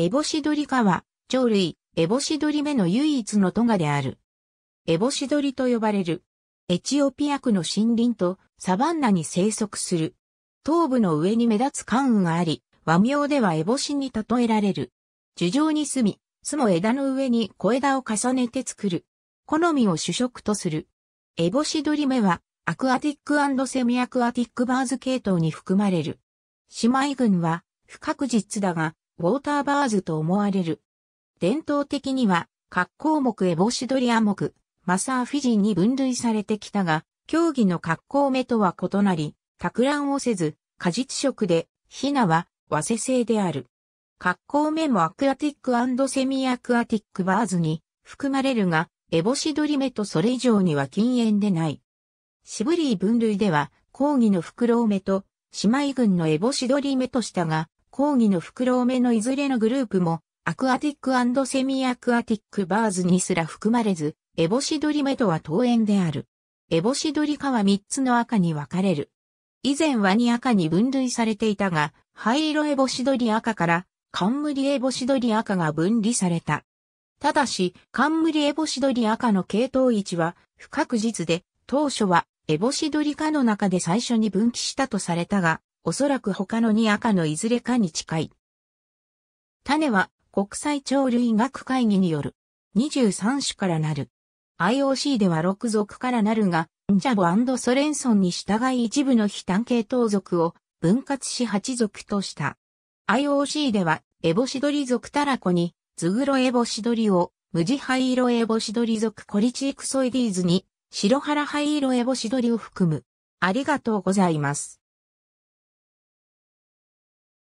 エボシドリ科は、鳥類、エボシドリ目の唯一のトガである。エボシドリと呼ばれる。エチオピア区の森林とサバンナに生息する。頭部の上に目立つ関羽があり、和名ではエボシに例えられる。樹上に住み、巣も枝の上に小枝を重ねて作る。好みを主食とする。エボシドリ目は、アクアティックセミアクアティックバーズ系統に含まれる。姉妹群は、不確実だが、ウォーターバーズと思われる。伝統的には、格好目エボシドリア目、マサーフィジンに分類されてきたが、競技の格好目とは異なり、托卵をせず、果実食で、ヒナは、和製性である。格好目もアクアティックセミアクアティックバーズに含まれるが、エボシドリ目とそれ以上には禁煙でない。シブリー分類では、講義のフクロウ目と、姉妹群のエボシドリ目としたが、抗議の袋目めのいずれのグループも、アクアティックセミアクアティックバーズにすら含まれず、エボシドリ目とは遠縁である。エボシドリ科は3つの赤に分かれる。以前は2赤に分類されていたが、灰色エボシドリ赤から、冠エボシドリ赤が分離された。ただし、冠エボシドリ赤の系統位置は不確実で、当初はエボシドリ科の中で最初に分岐したとされたが、おそらく他の2赤のいずれかに近い。種は国際鳥類学会議による23種からなる。IOC では6族からなるが、ジャボソレンソンに従い一部の非単系統族を分割し8族とした。IOC では、エボシドリ族タラコに、ズグロエボシドリを、ムジハイロエボシドリ族コリチークソイディーズに、白原ハイロエボシドリを含む。ありがとうございます。